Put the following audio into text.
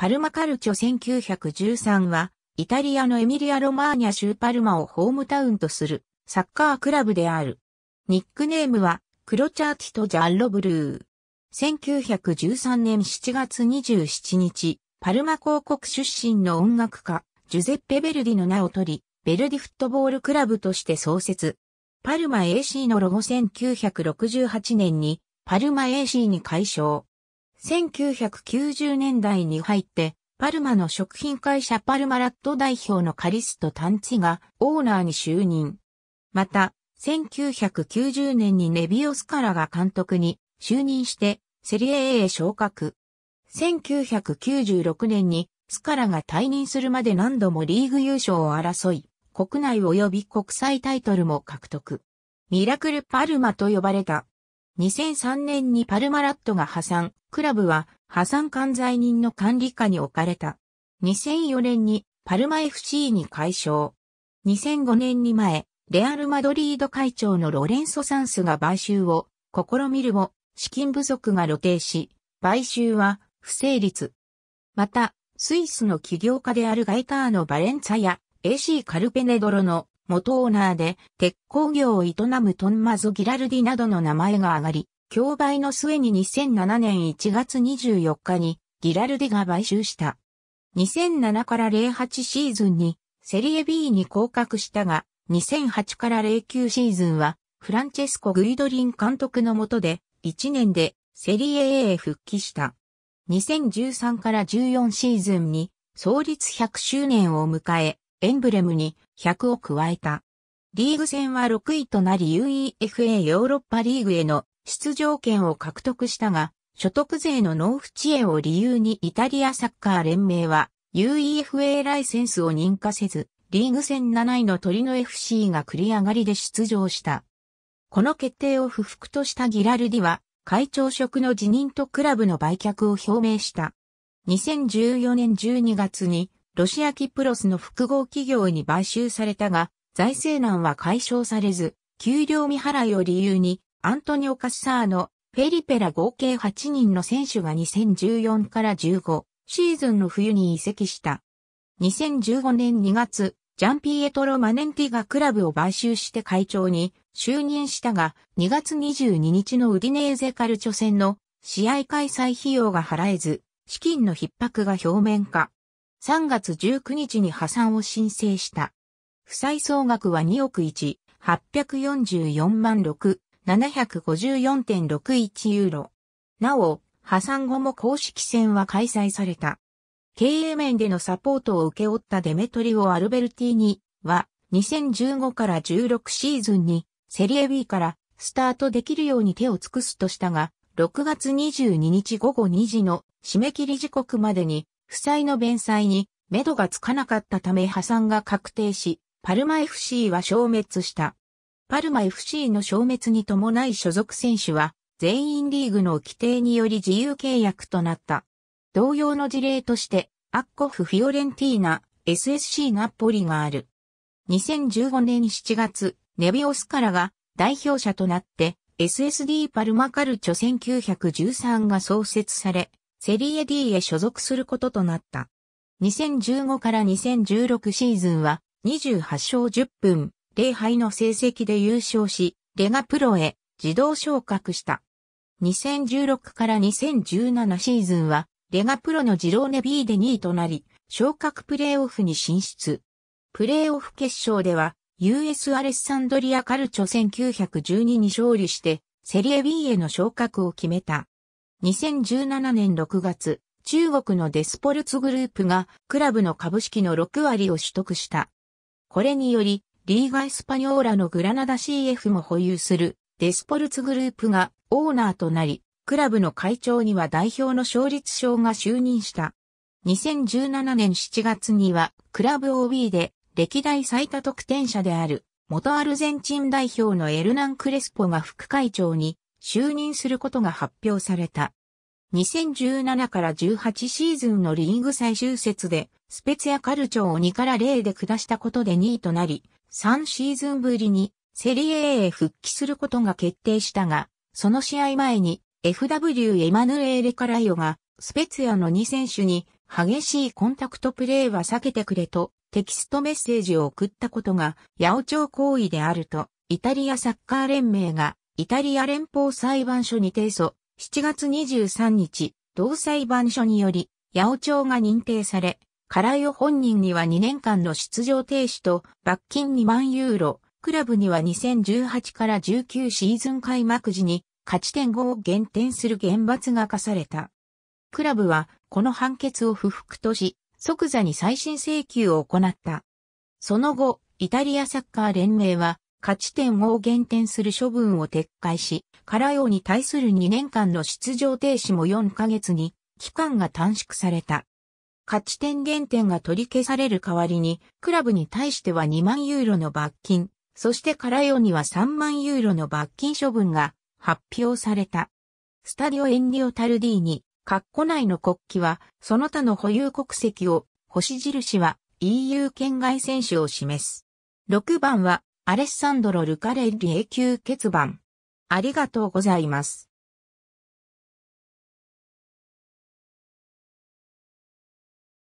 パルマカルチョ1913は、イタリアのエミリア・ロマーニャ州パルマをホームタウンとするサッカークラブである。ニックネームは、クロチャーティとジャンロブルー。1913年7月27日、パルマ広告出身の音楽家、ジュゼッペ・ベルディの名を取り、ベルディフットボールクラブとして創設。パルマ AC のロゴ1968年に、パルマ AC に改称。1990年代に入って、パルマの食品会社パルマラット代表のカリスト・タンチがオーナーに就任。また、1990年にネビオスカラが監督に就任してセリエ A へ昇格。1996年にスカラが退任するまで何度もリーグ優勝を争い、国内及び国際タイトルも獲得。ミラクルパルマと呼ばれた。2003年にパルマラットが破産、クラブは破産管財人の管理下に置かれた。2004年にパルマ FC に解消。2005年に前、レアル・マドリード会長のロレンソ・サンスが買収を試みるも、資金不足が露呈し、買収は不成立。また、スイスの起業家であるガイターのバレンツァや AC カルペネドロの元オーナーで鉄鋼業を営むトンマゾ・ギラルディなどの名前が挙がり、競売の末に2007年1月24日にギラルディが買収した。2007から08シーズンにセリエ B に降格したが、2008から09シーズンはフランチェスコ・グイドリン監督のもとで1年でセリエ A へ復帰した。2013から14シーズンに創立100周年を迎え、エンブレムに100を加えた。リーグ戦は6位となり UEFA ヨーロッパリーグへの出場権を獲得したが、所得税の納付遅延を理由にイタリアサッカー連盟は UEFA ライセンスを認可せず、リーグ戦7位の鳥の FC が繰り上がりで出場した。この決定を不服としたギラルディは、会長職の辞任とクラブの売却を表明した。2014年12月にロシアキプロスの複合企業に買収されたが、財政難は解消されず、給料未払いを理由に、アントニオ・カッサーの、フェリペラ合計8人の選手が2014から15シーズンの冬に移籍した。2015年2月、ジャンピエトロ・マネンティがクラブを買収して会長に就任したが、2月22日のウディネーゼカルチョ戦の試合開催費用が払えず、資金の逼迫が表面化。3月19日に破産を申請した。負債総額は2億1、844万6、754.61ユーロ。なお、破産後も公式戦は開催された。経営面でのサポートを受け負ったデメトリオ・アルベルティーニは2015から16シーズンにセリエ B からスタートできるように手を尽くすとしたが、6月22日午後2時の締め切り時刻までに負債の弁済に、目処がつかなかったため破産が確定し、パルマ FC は消滅した。パルマ FC の消滅に伴い所属選手は、全員リーグの規定により自由契約となった。同様の事例として、アッコフ・フィオレンティーナ、SSC ナポリがある。2015年7月、ネビオスカラが代表者となって、SSD パルマカルチョ1913が創設され、セリエ D へ所属することとなった。2015から2016シーズンは28勝10分0敗の成績で優勝し、レガプロへ自動昇格した。2016から2017シーズンはレガプロのジローネ B で2位となり、昇格プレーオフに進出。プレーオフ決勝では US アレッサンドリアカルチョ1912に勝利してセリエ B への昇格を決めた。2017年6月、中国のデスポルツグループがクラブの株式の6割を取得した。これにより、リーガ・エスパニョーラのグラナダ CF も保有するデスポルツグループがオーナーとなり、クラブの会長には代表の勝率賞が就任した。2017年7月にはクラブ OB で歴代最多得点者である元アルゼンチン代表のエルナン・クレスポが副会長に就任することが発表された。2017から18シーズンのリーグ最終節で、スペツヤカルチョを2から0で下したことで2位となり、3シーズンぶりにセリエ A へ復帰することが決定したが、その試合前に FW エマヌエーレ・カライオが、スペツヤの2選手に激しいコンタクトプレーは避けてくれとテキストメッセージを送ったことが、八王朝行為であると、イタリアサッカー連盟がイタリア連邦裁判所に提訴、7月23日、同裁判所により、八尾町が認定され、カライオ本人には2年間の出場停止と罰金2万ユーロ、クラブには2018から19シーズン開幕時に勝ち点5を減点する厳罰が課された。クラブはこの判決を不服とし、即座に再審請求を行った。その後、イタリアサッカー連盟は価値点を減点する処分を撤回し、カラ用に対する2年間の出場停止も4ヶ月に、期間が短縮された。価値点減点が取り消される代わりに、クラブに対しては2万ユーロの罰金、そしてカラ用には3万ユーロの罰金処分が発表された。スタディオエンリオタルディに、カッコ内の国旗は、その他の保有国籍を、星印は EU 圏外選手を示す。6番はアレッサンドロ・ルカレッリ永久欠番。ありがとうございます。